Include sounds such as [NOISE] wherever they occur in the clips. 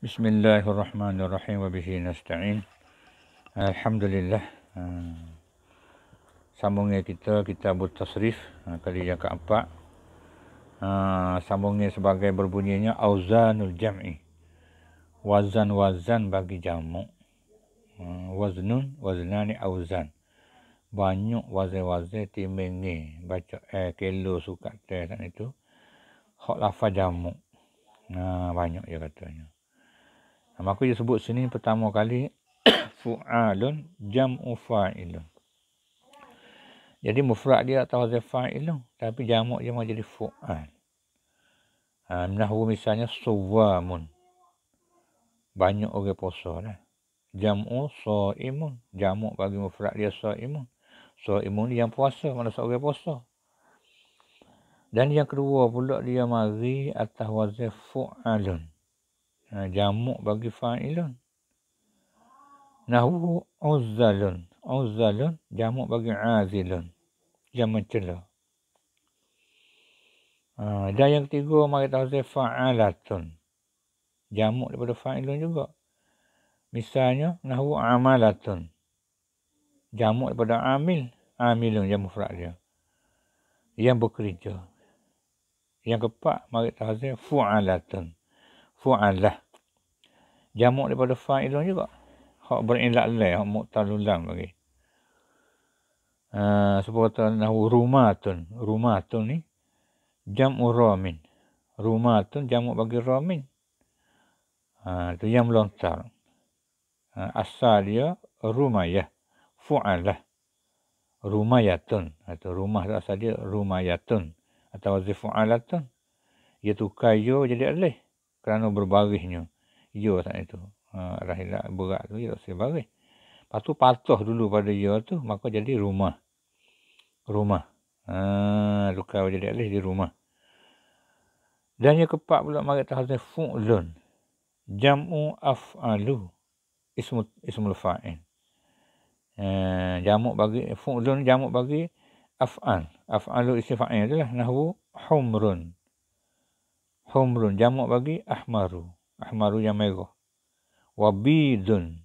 Bismillahirrahmanirrahim. الله الرحمن الرحيم وبه sambungnya kita kitab tasrif ah, kali yang keempat ah, sambungnya sebagai berbunyinya auzanul jam'i wazan wazan bagi jamak ah, waznun waznani auzan banyak wazan-wazan timengi baca eh kelo suka teh itu hak lafaz jamak nah banyak ya katanya Maka dia sebut sini pertama kali [COUGHS] fu'alun jam'u fa'ilun. Jadi mufrad dia atau hazaf fa'ilun tapi jamak dia menjadi fu'al. Ha, nahwu misalnya suwamun. Banyak orang puasa lah. Jam'u sa'imun. Jamak bagi mufrad dia sa'imun. Sa'imun ni yang puasa, mana seorang puasa. Dan yang kedua pula dia mari atau hazaf fu'alun. Ha, jamuk bagi fa'ilun. Nahu uzzalun. Uzzalun jamuk bagi azilun. Jamuk celah. Ha, dan yang ketiga, mari tahu saya fa'alatun. Jamuk daripada fa'ilun juga. Misalnya, nahu amalatun. Jamuk daripada amil. Amilun jamuk frak dia. Yang bekerja. Yang keempat, mari tahu saya fu'alatun fu'alah. Jamuk daripada fa'ilun juga. Hak berilak lain, hak muktalulam lagi. Uh, ah, Sebab kata nahu rumatun. Rumatun ni jamu ramin. Rumatun jamuk bagi ramin. uh, ah, itu yang melontar. Uh, asal dia rumayah. Fu'alah. Rumayatun. Atau rumah tu asal dia rumayatun. Atau zifu'alatun. Ia tukar yo jadi alih kerana berbarisnya ia saat itu uh, ha, rahilat berat tu ia saya baris lepas tu patuh dulu pada ia tu maka jadi rumah rumah ha, uh, luka jadi alis di rumah dan yang keempat pula mari tahu saya fu'lun jam'u af'alu ismu ismul fa'in uh, ha, jamuk bagi fu'lun jamuk bagi af'al af'alu isim fa'in itulah nahwu humrun humrun jamak bagi ahmaru ahmaru yang merah wa bidun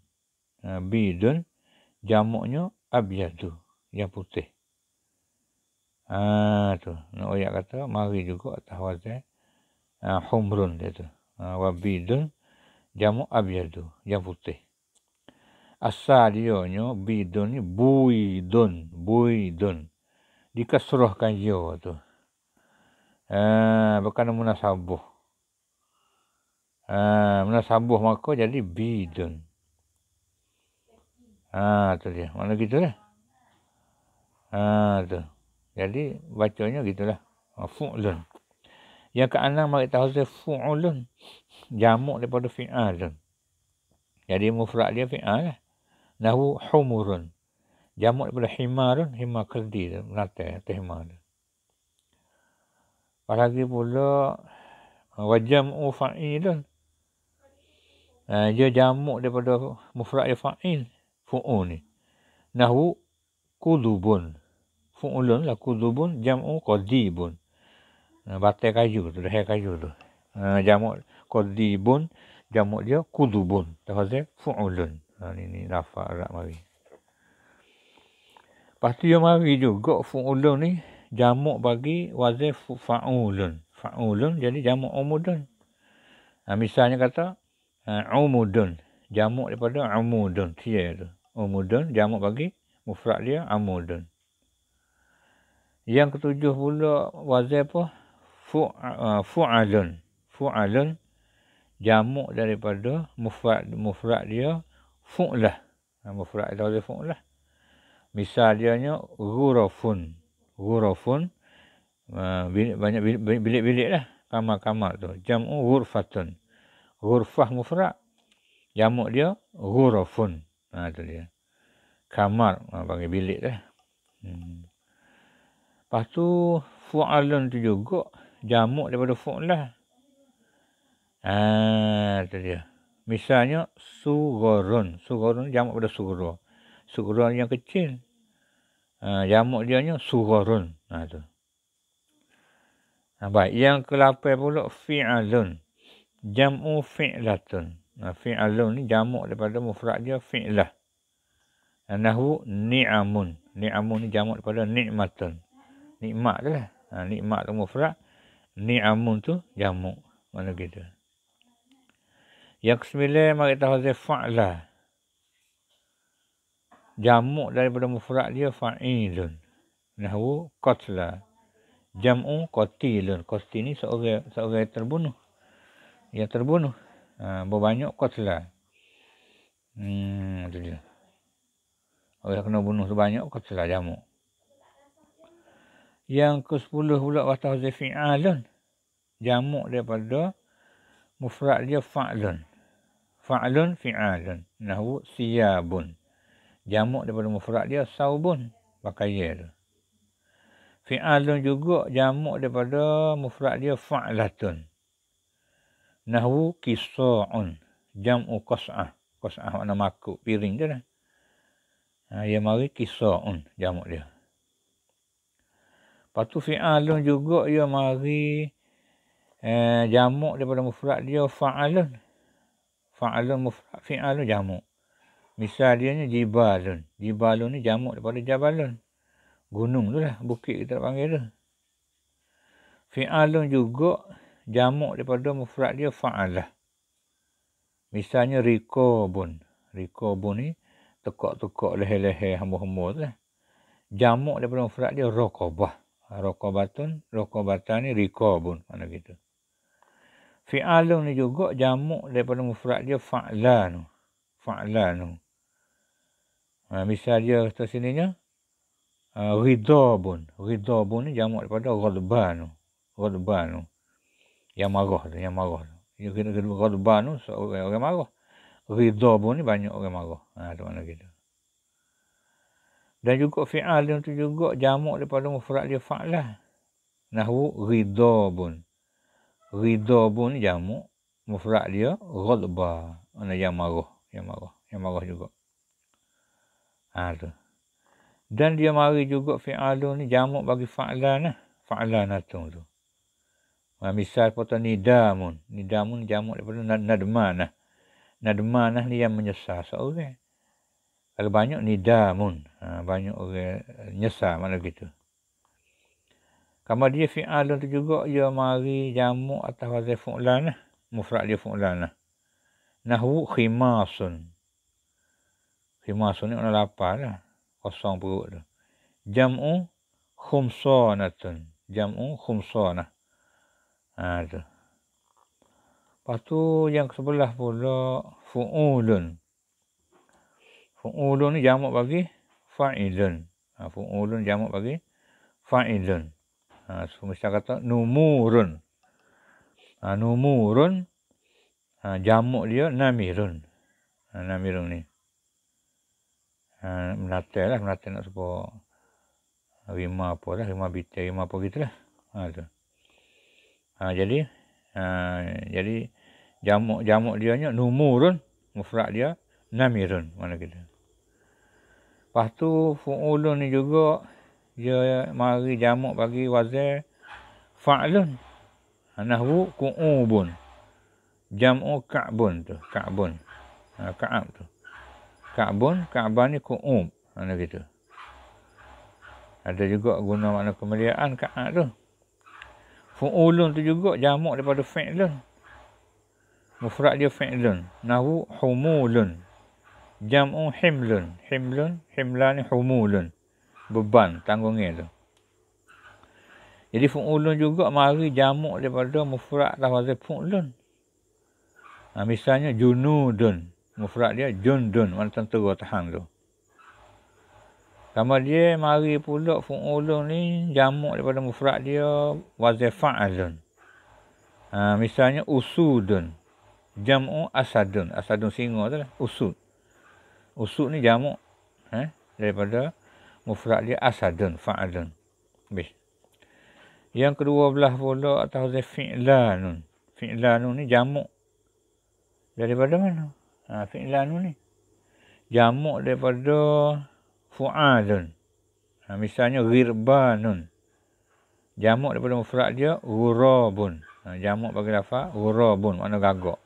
ha, bidun jamaknya abyadu yang putih ah tu nak oyak kata mari juga atas wazan ah, humrun dia tu ah, wa bidun jamak abyadu yang putih asal dia nyo bidun ni buidun buidun dikasrahkan dia tu Ha, bukan munasabuh. Ha, munasabuh maka jadi bidun. Ha, tu dia. Mana gitulah. Ha, tu. Jadi bacanya gitulah. Fu'lun. Yang ke enam mari tahu saya fu'lun. Jamuk daripada fi'alun. Jadi mufrad dia fi'al lah. Nahu humurun. Jamuk daripada himarun. Himar kerdi. Melata. Itu himarun. Apalagi pula eh, wajam ufa'ilun. Uh, eh, dia jamuk daripada mufrad dia fa'il fu'un ni. Nahu kudubun. Fu'ulun lah kudubun jamu qadibun. Uh, batai kayu tu, dah kayu tu. Uh, jamu qadibun jamu dia kudubun. Tak ada fu'ulun. Ha, ni ni lafak rak mari. Pasti dia mari juga fu'ulun ni jamuk bagi wazir fa'ulun. Fa'ulun jadi jamuk umudun. Ha, misalnya kata, ha, umudun. Jamuk daripada umudun. Tia itu. Umudun, jamuk bagi mufrak dia, umudun. Yang ketujuh pula wazir apa? Ha, fu'alun. Fu'alun, jamuk daripada mufrak, mufrak dia, fu'lah. Ha, mufrak itu wazir fu'lah. Misalnya, gurafun. Gurafun ghurafun uh, banyak bilik-bilik lah kamar-kamar tu jamu ghurfatun ghurfah mufrad jamuk dia ghurafun ha tu dia kamar ha, panggil bilik lah hmm. lepas tu fu'alun tu juga jamuk daripada fu'lah ha tu dia misalnya sugurun sugurun jamuk daripada sugur sugurun yang kecil Ha, jamuk dia ni surarun. Ha, tu. Ha, baik. Yang ke-8 pula, fi'alun. Jam'u fi'latun. Ha, fi'alun ni jamuk daripada mufrad dia fi'lah. Ha, Nahu ni'amun. Ni'amun ni jamuk daripada ni'matun. Nikmat tu lah. Ha, nikmat tu mufrad. Ni'amun tu jamuk. Mana gitu. Yang ke-9, mari kita fa'lah jamuk daripada mufrad dia fa'ilun nahwu qatla jam'u qatilun qatil ni seorang seorang terbunuh yang terbunuh ha, berbanyak qatla hmm tu dia orang kena bunuh sebanyak qatla jamuk yang ke-10 pula wata zafi'alun jamuk daripada mufrad dia fa'lun fa'lun fi'alun nahwu siyabun jamuk daripada mufrad dia saubun pakaian fi'alun juga jamuk daripada mufrad dia fa'latun nahwu qisa'un jam'u qas'ah qas'ah makna makuk piring je lah ha ya mari qisa'un jamuk dia Lepas fi'alun juga ia mari eh, jamuk daripada mufrad dia fa'alun. Fa'alun mufrad fi'alun jamuk. Misal dia ni Jibalun. Jibalun ni jamuk daripada Jabalun. Gunung tu lah. Bukit kita panggil tu. Fi'alun juga jamuk daripada mufrad dia fa'alah. Misalnya rikobun. Rikobun ni tekok-tekok leher-leher hamba-hamba tu lah. Jamuk daripada mufrad dia rokobah. Rokobatun. Rokobatan ni rikobun. Mana gitu. Fi'alun ni juga jamuk daripada mufrad dia fa'lanu. Fa'lanu. Ha, misal dia kata sininya ha, uh, ridha bun. Ridha bun ni jamak daripada ghadban. Ghadban. Yang marah tu, yang marah tu. Dia kena kena ghadban tu orang, orang marah. Ridha bun ni banyak orang marah. Ha tu mana kita Dan juga fi'al tu juga jamak daripada mufrad dia fa'lah. Nahwu ridha bun. Ridha bun jamak mufrad dia ghadba. Mana yang marah, yang marah, yang marah juga. Ha, tu. Dan dia mari juga fi'alun ni jamuk bagi fa'lan lah. Fa'lan tu. tu. Ha, misal pun nidamun. Nidamun jamuk daripada nadman lah. Nadman lah ni yang menyesal seorang. Kalau banyak nidamun. Ha, banyak orang nyesal mana gitu. Kamu dia fi'alun tu juga dia mari jamuk atas wazir fu'lan lah. Mufrak dia fu'lan lah. Nahwu khimasun. Fi masuk ni orang lapar lah. Kosong perut tu. Jam'u khumsonatun. Jam'u khumsonah. Ha tu. Lepas tu yang sebelah pula. Fu'ulun. Fu'ulun ni jamuk bagi. Fa'ilun. Ha, Fu'ulun jamuk bagi. Fa'ilun. Ha, so, misalnya kata numurun. Ha, numurun. Ha, jamuk dia namirun. Ha, namirun ni. Ha, melata lah melata nak support rima apa lah rima bitter rima apa gitu lah ha, tu. Ha, jadi ha, jadi jamuk jamuk dia nya numurun mufrad dia namirun mana kita lepas tu fuulun ni juga dia mari jamuk bagi wazir fa'lun ha, nahwu ku'ubun jamu ka'bun tu ka'bun ha, ka'ab tu Ka'bun, Ka'bah ni ku'um. Mana gitu. Ada juga guna makna kemuliaan Ka'ah tu. Fu'ulun tu juga jamuk daripada fi'lun. Mufrad dia fi'lun. Nahu humulun. Jam'u himlun. Himlun, himla ni humulun. Beban, tanggungnya tu. Jadi fu'ulun juga mari jamuk daripada mufrad lafaz fu'lun. Ha, misalnya junudun mufrad dia jun jundun mana tentera tahan tu sama dia mari pulak fu'ulun ni jamuk daripada mufrad dia wazifa'alun ha, misalnya usudun jamu asadun asadun singa tu lah usud usud ni jamuk eh, daripada mufrad dia asadun fa'alun Bish. yang kedua belah pula atau fi'lanun fi'lanun ni jamuk daripada mana ha, fi'lan ni. Jamuk daripada fu'adun. Ha, misalnya ghirbanun. Jamuk daripada mufrad dia ghurabun. Ha, jamuk bagi lafaz ghurabun makna gagak.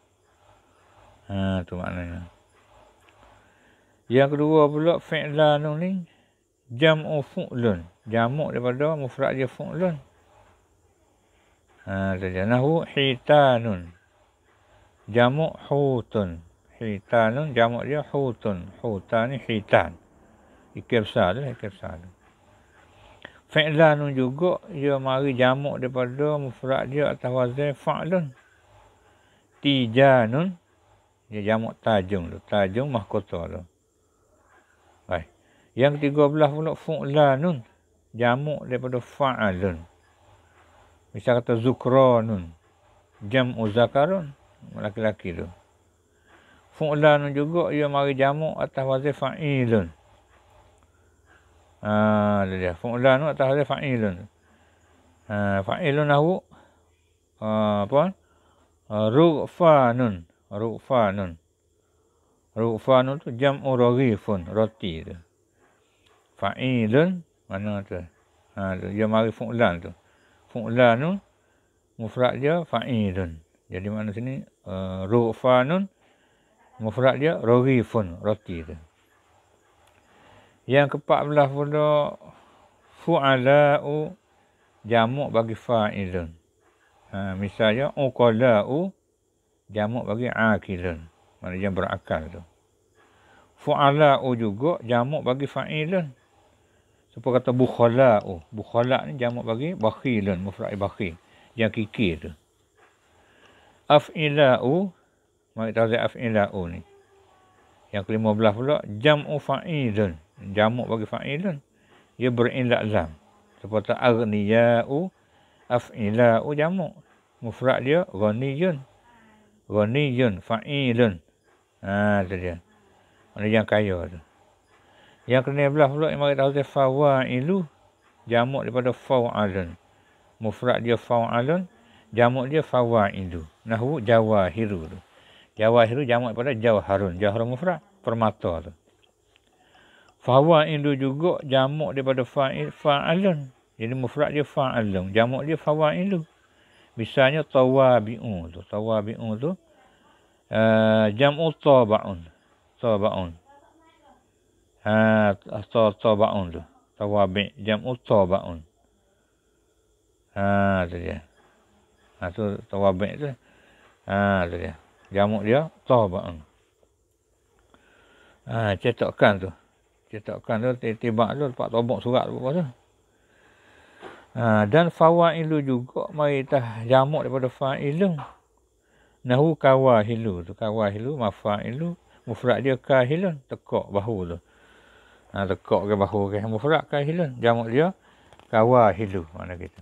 Ha tu maknanya. Yang kedua pula fi'lan ni jam'u fu'lun. Jamuk daripada mufrad dia fu'lun. Ha saja nahu hitanun. Jamuk hutun hitanun jamak dia hutun hutan ni hitan ikir sadu lah, ikir sadu fi'lanun juga dia mari jamak daripada mufrad dia atau wazan fa'lun tijanun dia jamak tajung tu tajung mahkota tu baik yang tiga belah pula fu'lanun jamak daripada fa'alun misal kata zukronun jam'u zakarun laki-laki tu -laki fu'lan juga ia mari jamuk atas wazif fa'ilun. Ha, ada dia. Fu'lan atas wazif fa'ilun. Ha, fa'ilun ahu. Ha, apa? Ha, rufanun. Rufanun. Rufanun tu jam'u rarifun. Roti tu. Fa'ilun. Mana tu? Ha, tu. Dia mari fu'lan tu. Fu'lan tu. Mufrad dia fa'ilun. Jadi mana sini? Uh, Rufanun. Mufrad dia rorifun, roti tu. Yang ke-14 pula fu'ala'u jamuk bagi fa'ilun. Ha, misalnya uqala'u jamuk bagi akilun. yang berakal tu. Fu'ala'u juga jamuk bagi fa'ilun. Seperti kata bukhala'u. Bukhala' ni jamuk bagi bakhilun. mufrad bakhil. Yang kikir tu. Af'ila'u Maktazi u ni. Yang kelima belah pula, jam'u fa'idun. jamu bagi fa'idun. Ia berilak zam. Seperti agniya'u af'ilau jamu Mufrak dia, ghaniyun. Ghaniyun, fa'idun. Haa, tu dia. Mana yang kaya tu. Yang kena belah pula, yang kita kata fawailu, jamuk daripada fawalun. Mufrak dia fawalun, jamuk dia fawailu. Nahu jawahiru tu. Jawah itu jamak pada jawharun. Jawharun mufrad. Permata tu. Fawal itu juga jamak daripada fa'il fa'alun. Jadi mufrad dia fa'alun. Jamak dia fawal itu. Misalnya tawabi'un tu. Tawabi'un tu. Uh, jamu taba'un. Taba'un. Ha, taba'un tu. Tawabi' jamu taba'un. Ha, tu dia. Ha, tu tawabi' tu. Ha, tu dia jamuk dia tawba ha, cetakkan tu cetakkan tu tiba-tiba tu lepas tobok surat tu apa tu ha, dan fawailu juga mari tah jamuk daripada fa'ilu nahu kawahilu tu kawahilu mafailu mufrad dia kahilun tekok bahu tu ha, tekok ke bahu ke mufrad kahilun jamuk dia kawahilu mana kita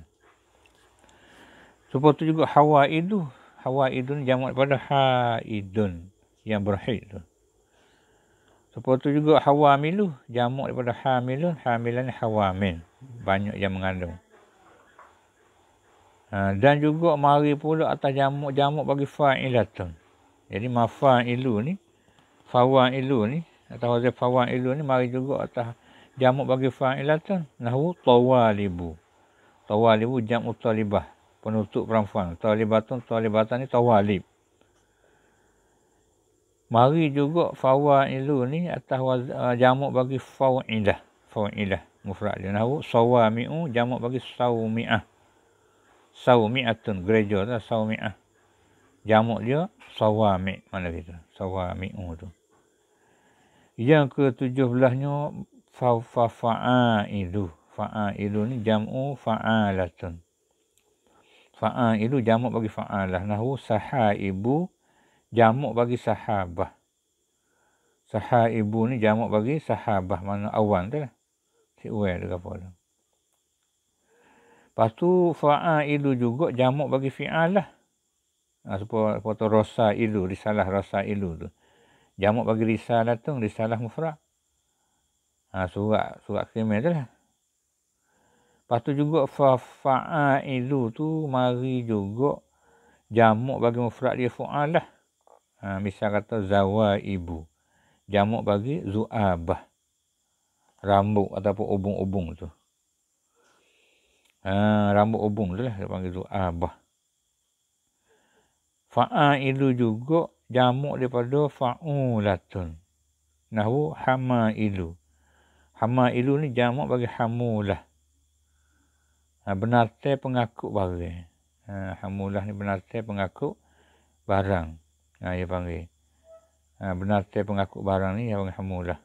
tu juga hawa itu, hawaidun jamak pada haidun yang berhaid tu. Seperti itu juga hawamilu jamak daripada hamilun hamilan hawamin banyak yang mengandung. Ha, dan juga mari pula atas jamak-jamak bagi fa'ilatun. Jadi mafa'ilu ni fa'ilu ni atau wazif fa'ilu ni mari juga atas jamak bagi fa'ilatun nahwu tawalibu. Tawalibu jamak talibah penutup perempuan. Talibatun, talibatan ni tawalib. Mari juga fawailu ni atas uh, eh, jamuk bagi fawailah. Fawailah. Mufrad dia nahu. Sawami'u jamuk bagi sawmi'ah. Sawmi'atun. Gereja tu sawmi'ah. Jamuk dia sawami' mana gitu. Sawami'u tu. Yang ke tujuh belahnya fawfa fa'a'idu. Fa'a'idu ni jamu fa'alatun. Fa'ilu jamak bagi fa'alah. Nahu ibu jamak bagi sahabah. ibu ni jamak bagi sahabah. Mana awan tu lah. Cik Wai tu apa tu. Lepas tu fa'ilu juga jamak bagi fi'alah. Ha, supaya foto rosa ilu. Risalah rosa ilu tu. Jamak bagi risalah tu. Risalah mufra. Ha, surat. Surat krimen tu lah. Lepas tu juga fa'a'ilu tu mari juga jamuk bagi mufrad dia fu'al lah. Ha, misal kata zawa ibu. Jamuk bagi zu'abah. Rambut ataupun ubung-ubung tu. Ha, rambut ubung tu lah dia panggil zu'abah. Fa'a'ilu juga jamuk daripada fa'ulatun. Nahu hama'ilu. Hama'ilu ni jamuk bagi hamulah. Ha, benar teh pengaku barang. Ha, hamulah ni benar teh pengaku barang. Ha, dia panggil. Ha, benar teh pengaku barang ni, dia panggil hamulah.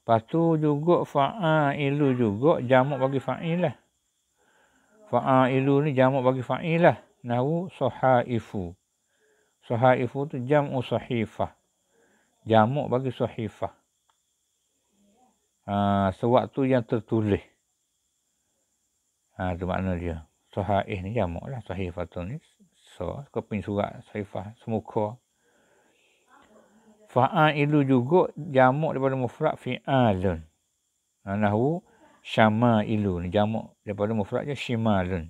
Lepas tu juga fa'ilu juga jamuk bagi fa'ilah. Fa'ilu ni jamuk bagi fa'ilah. Nahu soha'ifu. Soha'ifu tu jam'u sahifah. Jamuk bagi sahifah. Ha, sewaktu yang tertulis. Ha, itu makna dia. Sahih ni jamuk lah. Sahih Fatul ni. So, keping surat sahifah. Semuka. Fa'ailu juga jamuk daripada mufrak fi'alun. Ha, nahu syama'ilu ni. Jamuk daripada mufrak je shimalun.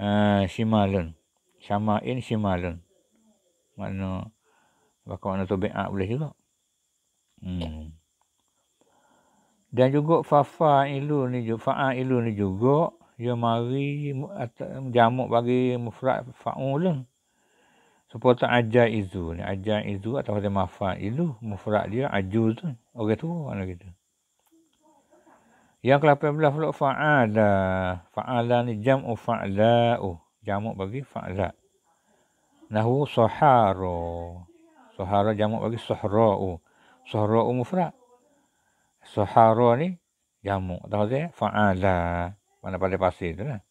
Ha, shimalun. Syama'in shimalun. Makna. Bakal makna tu be'ak boleh juga. Hmm dan juga fafa ilu ni juga faa ilu ni juga dia mari jamuk bagi mufrad faul seperti tak ajar izu ni ajar izu atau macam mafa ilu mufrad dia ajuz orang tu mana lagi yang ke-18 pula fa'ala. Fa'ala ni jam'u fala fa'la'u. Jamuk bagi fa'la. Nahu sahara. Sahara jamuk bagi sahra'u. Sahra'u mufra'u. Suhara ni jamuk. Tahu tak? Fa'ala. Mana pada pasir tu lah.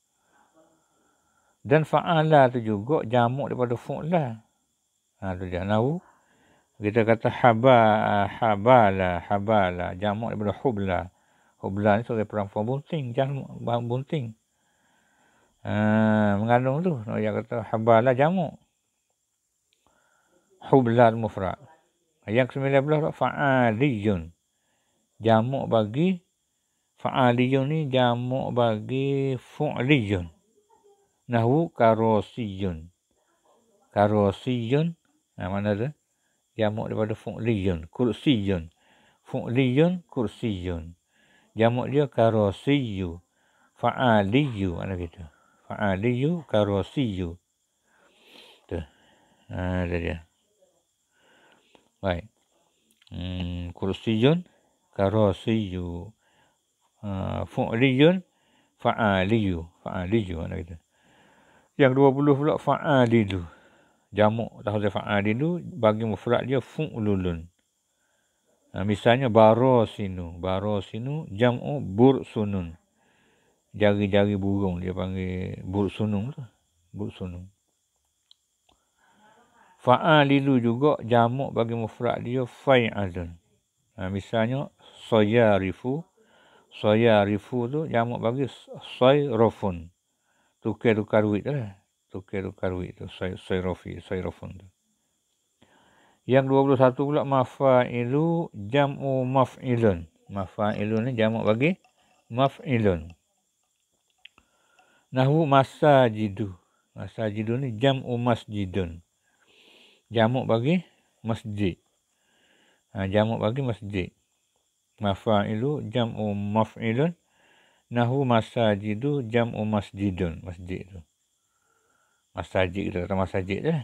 Dan fa'ala tu juga jamuk daripada fu'la. Ha tu dia. Nahu. Kita kata haba, habala, habala. Jamuk daripada hubla. Hubla ni sebagai perang perang bunting. Jamuk bunting. Ha, mengandung tu. Nahu dia kata habala jamuk. Hubla al-mufra. Yang ke-19 tu fa'aliyun jamuk bagi fa'aliyun ni jamuk bagi fu'liyun nahwu karosiyun karosiyun nah, mana tu jamuk daripada fu'liyun kursiyun fu'liyun kursiyun jamuk dia karosiyu fa'aliyu mana gitu fa'aliyu karosiyu tu ha dia baik hmm kursiyun karosiyu eh, fu'liyun fa'aliyu ah fa'aliyu ah anak kita yang 20 pula fa'alidu ah jamuk tahu dia fa'alidu bagi mufrad dia fu'lulun ha, misalnya barosinu barosinu jamu bursunun jari-jari burung dia panggil bursunung lah bursunung fa'alidu juga jamuk bagi mufrad dia fa'alun ha, misalnya soya rifu soya rifu tu jamak bagi sayrafun tukar-tukar duit lah tukar tu duit tu soy soy rofi soy sayrafun tu yang 21 pula mafailu jamu mafilun mafailun ni jamak bagi mafilun nahwu masajidu masajidu ni jamu masjidun jamak bagi masjid ha, jamak bagi masjid mafailu jamu mafilun nahu masajidu jamu masjidun masjid tu masajid kita kata masajid dah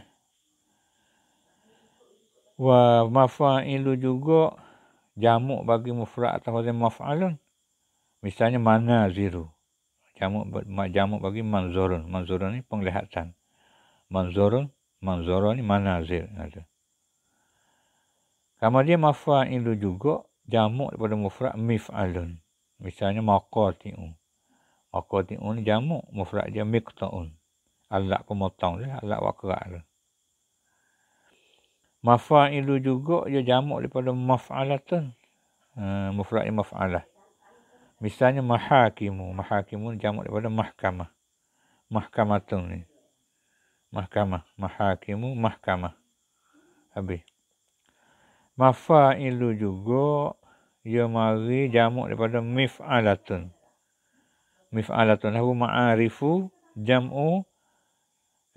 wa mafailu juga jamu bagi mufrad atau macam mafalun misalnya mana ziru jamu jamu bagi manzurun manzurun ni penglihatan manzurun manzurun ni mana zir kemudian mafailu juga jamuk daripada mufrad mif'alun. Misalnya maqati'u. Maqati'u ni jamuk, mufrad dia miqta'un. Alat pemotong dia, alat wakrak Mafa'ilu juga dia jamuk daripada maf'alatun. Hmm, mufrad ni maf'alah. Misalnya mahakimu. Mahakimu ni jamuk daripada mahkamah. Mahkamatun ni. Mahkamah. Mahakimu, mahkamah. Habis. Mafa Mafa'ilu juga ia mari jamuk daripada mif'alatun. Mif'alatun. Lahu ma'arifu jam'u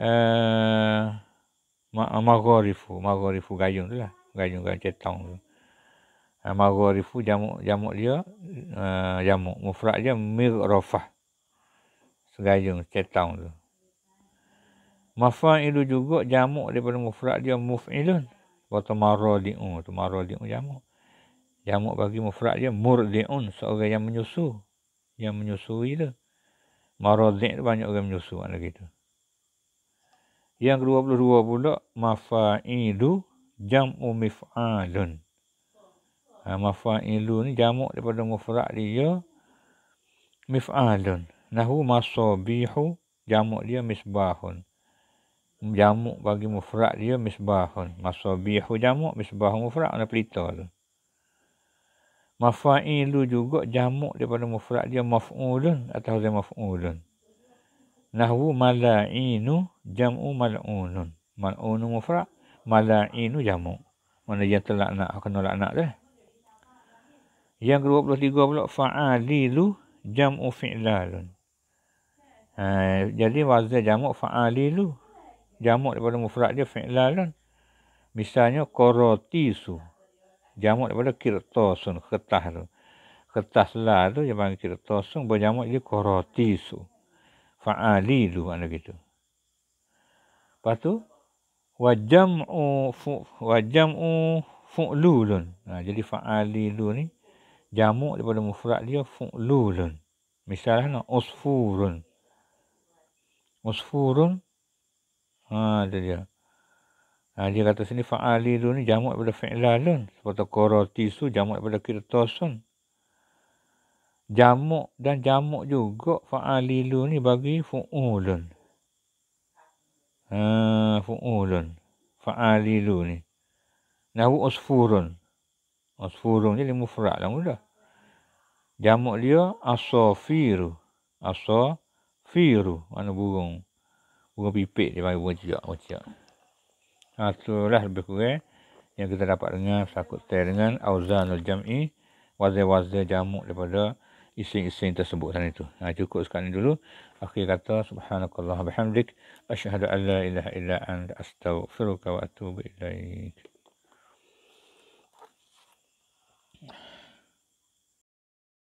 uh, eh, ma'arifu. Ma'arifu gayung tu lah. Gayung-gayung cetong tu. Eh, ma'arifu jamuk, jamuk dia uh, jamuk. Mufrak dia mir'rofah. Segayung cetong tu. Mafa'ilu juga jamuk daripada mufrad dia muf'ilun wa tamaradi'u tamaradi'u jamu, jamu bagi mufrad dia murdi'un seorang yang menyusu yang menyusui dia maradi' tu banyak orang menyusu anak gitu yang ke-22 pula mafa'idu jam'u mif'alun ha, mafa'ilu ni jamak daripada mufrad dia mif'alun nahu masabihu jamu dia misbahun jamuk bagi mufrad dia misbah. Masabihu jamuk misbah mufrad ada pelita tu. Mafa'ilu juga jamuk daripada mufrad dia maf'ulun atau dia maf'ulun. Nahwu mala'inu jam'u mal'unun. Mal'unu mufrad, mala'inu jamuk. Mana yang telak nak, kena lak nak dah. Yang ke-23 pula, fa'alilu jam'u fi'lalun. Ha, jadi wazir jamuk fa'alilu jamak daripada mufrad dia fi'lal kan. Misalnya korotisu. Jamak daripada kirtosun, kertas tu. Kertas lah tu yang panggil kirtosun, berjamak dia faali Fa'alilu makna gitu. Lepas tu, wajam'u fu, wajam'u fu'lulun. Ha, jadi faali fa'alilu ni, jamak daripada mufrad dia fu'lulun. Misalnya, usfurun. Usfurun Ha, itu dia. Ha, dia kata sini fa'ali tu ni jamak daripada fi'lalun. Seperti korati tu jamak daripada kirtosun. Jamuk dan jamuk juga fa'alilu ni bagi fu'ulun. Ha, fu'ulun. Fa'alilu ni. Nahu usfurun. Usfurun ni ni mufrak lah mula. Jamuk dia asafiru. Asafiru. Mana burung burung pipit dia panggil burung ciak burung ciak ha, ah, itulah lebih kurang yang kita dapat dengar sakut ter dengan auzanul jam'i wazir-wazir jamuk daripada isin-isin tersebut sana itu ha, ah, cukup sekali dulu akhir kata subhanakallah bihamdik asyhadu an la ilaha illa anta astaghfiruka wa atubu ilaik